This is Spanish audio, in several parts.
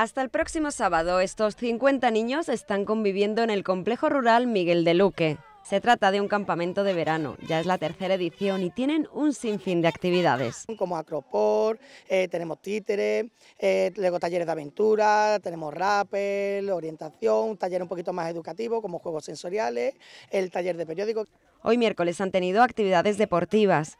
Hasta el próximo sábado, estos 50 niños están conviviendo en el complejo rural Miguel de Luque. Se trata de un campamento de verano, ya es la tercera edición y tienen un sinfín de actividades. Como acropor, eh, tenemos títeres, eh, luego talleres de aventura, tenemos rapper, orientación, un taller un poquito más educativo como juegos sensoriales, el taller de periódico. Hoy miércoles han tenido actividades deportivas.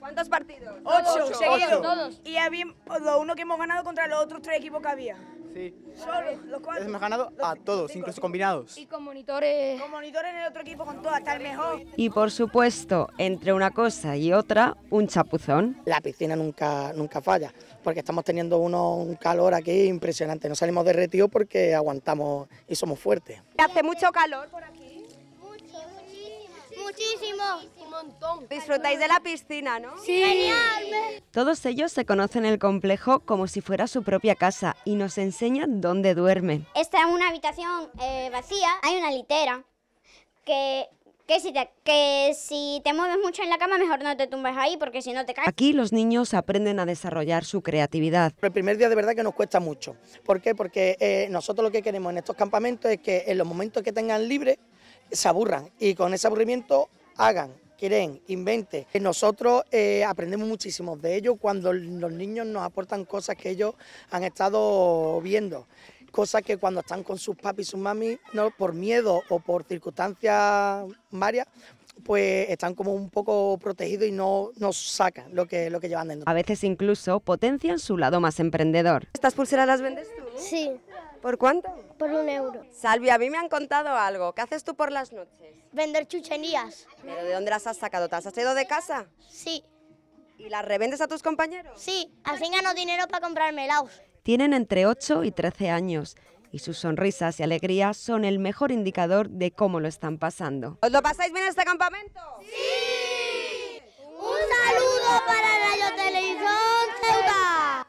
¿Cuántos partidos? Ocho, seguidos. Y había, lo uno que hemos ganado contra los otros tres equipos que había. Sí. Solo, los cuatro. Hemos ganado a todos, incluso combinados. Y con monitores. Con monitores en el otro equipo, con todo, hasta el mejor. Y por supuesto, entre una cosa y otra, un chapuzón. La piscina nunca, nunca falla, porque estamos teniendo uno, un calor aquí impresionante. No salimos derretidos porque aguantamos y somos fuertes. Hace mucho calor por aquí. Muchísimo. Un montón. Disfrutáis de la piscina, ¿no? Sí. Genial. Todos ellos se conocen el complejo como si fuera su propia casa y nos enseñan dónde duermen. Esta es una habitación eh, vacía, hay una litera que que si, te, que si te mueves mucho en la cama, mejor no te tumbes ahí porque si no te caes. Aquí los niños aprenden a desarrollar su creatividad. El primer día de verdad que nos cuesta mucho. ¿Por qué? Porque eh, nosotros lo que queremos en estos campamentos es que en los momentos que tengan libre se aburran y con ese aburrimiento hagan, creen, inventen. Nosotros eh, aprendemos muchísimo de ellos cuando los niños nos aportan cosas que ellos han estado viendo. Cosas que cuando están con sus papi y sus mami, no, por miedo o por circunstancias varias, pues están como un poco protegidos y no, nos sacan lo que, lo que llevan dentro. A veces incluso potencian su lado más emprendedor. ¿Estas pulseras las vendes tú? Sí. ¿Por cuánto? Por un euro. Salvi, a mí me han contado algo. ¿Qué haces tú por las noches? Vender chucherías. ¿Pero de dónde las has sacado? ¿Te has traído de casa? Sí. ¿Y las revendes a tus compañeros? Sí, así gano dinero para comprarme helados. Tienen entre 8 y 13 años y sus sonrisas y alegría son el mejor indicador de cómo lo están pasando. ¿Os lo pasáis bien en este campamento? ¡Sí! ¡Un saludo para Radio Televisión Ceuta!